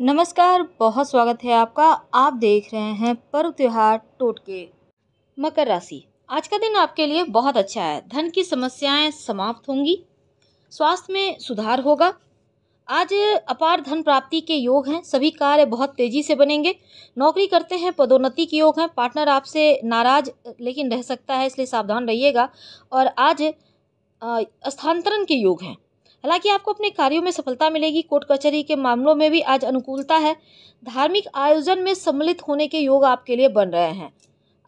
नमस्कार बहुत स्वागत है आपका आप देख रहे हैं पर्व त्योहार टोटके मकर राशि आज का दिन आपके लिए बहुत अच्छा है धन की समस्याएं समाप्त होंगी स्वास्थ्य में सुधार होगा आज अपार धन प्राप्ति के योग हैं सभी कार्य बहुत तेजी से बनेंगे नौकरी करते हैं पदोन्नति के योग हैं पार्टनर आपसे नाराज लेकिन रह सकता है इसलिए सावधान रहिएगा और आज स्थानांतरण के योग हैं हालांकि आपको अपने कार्यों में सफलता मिलेगी कोर्ट कचहरी के मामलों में भी आज अनुकूलता है धार्मिक आयोजन में सम्मिलित होने के योग आपके लिए बन रहे हैं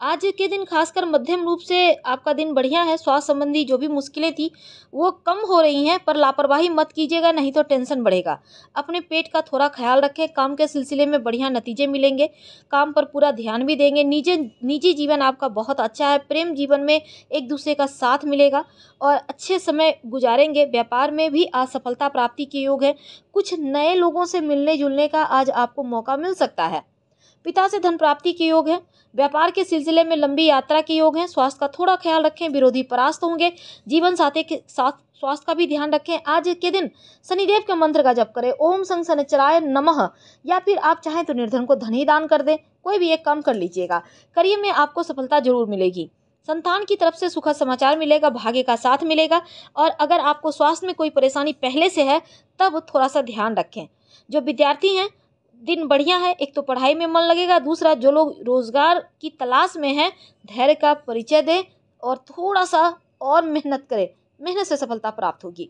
आज के दिन खासकर मध्यम रूप से आपका दिन बढ़िया है स्वास्थ्य संबंधी जो भी मुश्किलें थी वो कम हो रही हैं पर लापरवाही मत कीजिएगा नहीं तो टेंशन बढ़ेगा अपने पेट का थोड़ा ख्याल रखें काम के सिलसिले में बढ़िया नतीजे मिलेंगे काम पर पूरा ध्यान भी देंगे निजी निजी जीवन आपका बहुत अच्छा है प्रेम जीवन में एक दूसरे का साथ मिलेगा और अच्छे समय गुजारेंगे व्यापार में भी आज सफलता प्राप्ति के योग है कुछ नए लोगों से मिलने जुलने का आज आपको मौका मिल सकता है पिता से धन प्राप्ति के योग है व्यापार के सिलसिले में लंबी यात्रा के योग हैं स्वास्थ्य का थोड़ा ख्याल रखें विरोधी परास्त होंगे जीवन साथी के साथ स्वास्थ्य का भी ध्यान रखें आज के दिन शनिदेव के मंत्र का जप करें ओम संग शनिचराय नमः या फिर आप चाहें तो निर्धन को धन ही दान कर दें कोई भी एक काम कर लीजिएगा करियर में आपको सफलता जरूर मिलेगी संतान की तरफ से सुखद समाचार मिलेगा भाग्य का साथ मिलेगा और अगर आपको स्वास्थ्य में कोई परेशानी पहले से है तब थोड़ा सा ध्यान रखें जो विद्यार्थी हैं दिन बढ़िया है एक तो पढ़ाई में मन लगेगा दूसरा जो लोग रोज़गार की तलाश में हैं धैर्य का परिचय दें और थोड़ा सा और मेहनत करें मेहनत से सफलता प्राप्त होगी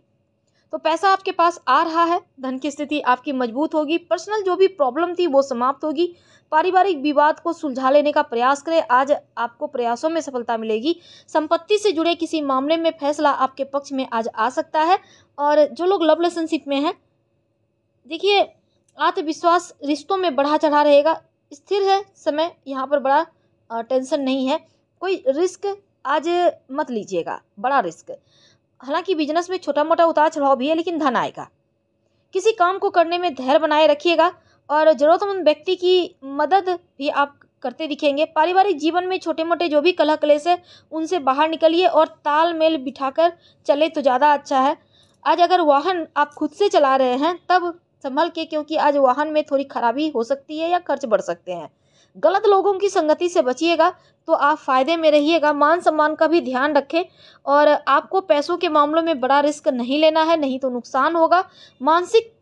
तो पैसा आपके पास आ रहा है धन की स्थिति आपकी मजबूत होगी पर्सनल जो भी प्रॉब्लम थी वो समाप्त होगी पारिवारिक विवाद को सुलझा लेने का प्रयास करें आज आपको प्रयासों में सफलता मिलेगी संपत्ति से जुड़े किसी मामले में फैसला आपके पक्ष में आज आ सकता है और जो लोग लव रिलेशनशिप में हैं देखिए आत्मविश्वास रिश्तों में बढ़ा चढ़ा रहेगा स्थिर है समय यहाँ पर बड़ा टेंशन नहीं है कोई रिस्क आज मत लीजिएगा बड़ा रिस्क हालांकि बिजनेस में छोटा मोटा उतार चढ़ाव भी है लेकिन धन आएगा किसी काम को करने में धैर्य बनाए रखिएगा और ज़रूरतमंद व्यक्ति की मदद भी आप करते दिखेंगे पारिवारिक जीवन में छोटे मोटे जो भी कलह कलेश है उनसे बाहर निकलिए और तालमेल बिठाकर चले तो ज़्यादा अच्छा है आज अगर वाहन आप खुद से चला रहे हैं तब संभल के क्योंकि आज वाहन में थोड़ी खराबी हो सकती है या खर्च बढ़ सकते हैं गलत लोगों की संगति से बचिएगा तो आप फ़ायदे में रहिएगा मान सम्मान का भी ध्यान रखें और आपको पैसों के मामलों में बड़ा रिस्क नहीं लेना है नहीं तो नुकसान होगा मानसिक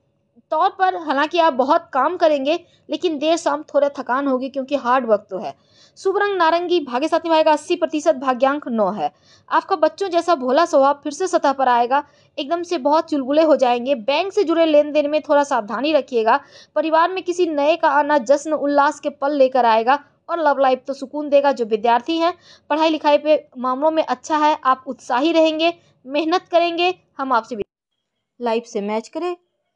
तौर पर हालांकि आप बहुत काम करेंगे लेकिन देर शाम थोड़ा थकान होगी क्योंकि हार्ड वर्क तो है शुभ रंग नारंगी भाग्य साथ निभाएगा अस्सी प्रतिशत भाग्यांक नौ है आपका बच्चों जैसा भोला स्वभाव फिर से सतह पर आएगा एकदम से बहुत चुलबुले हो जाएंगे बैंक से जुड़े लेन देन में थोड़ा सावधानी रखिएगा परिवार में किसी नए का आना जश्न उल्लास के पल लेकर आएगा और लव लाइफ तो सुकून देगा जो विद्यार्थी हैं पढ़ाई लिखाई पे मामलों में अच्छा है आप उत्साही रहेंगे मेहनत करेंगे हम आपसे लाइफ से मैच करें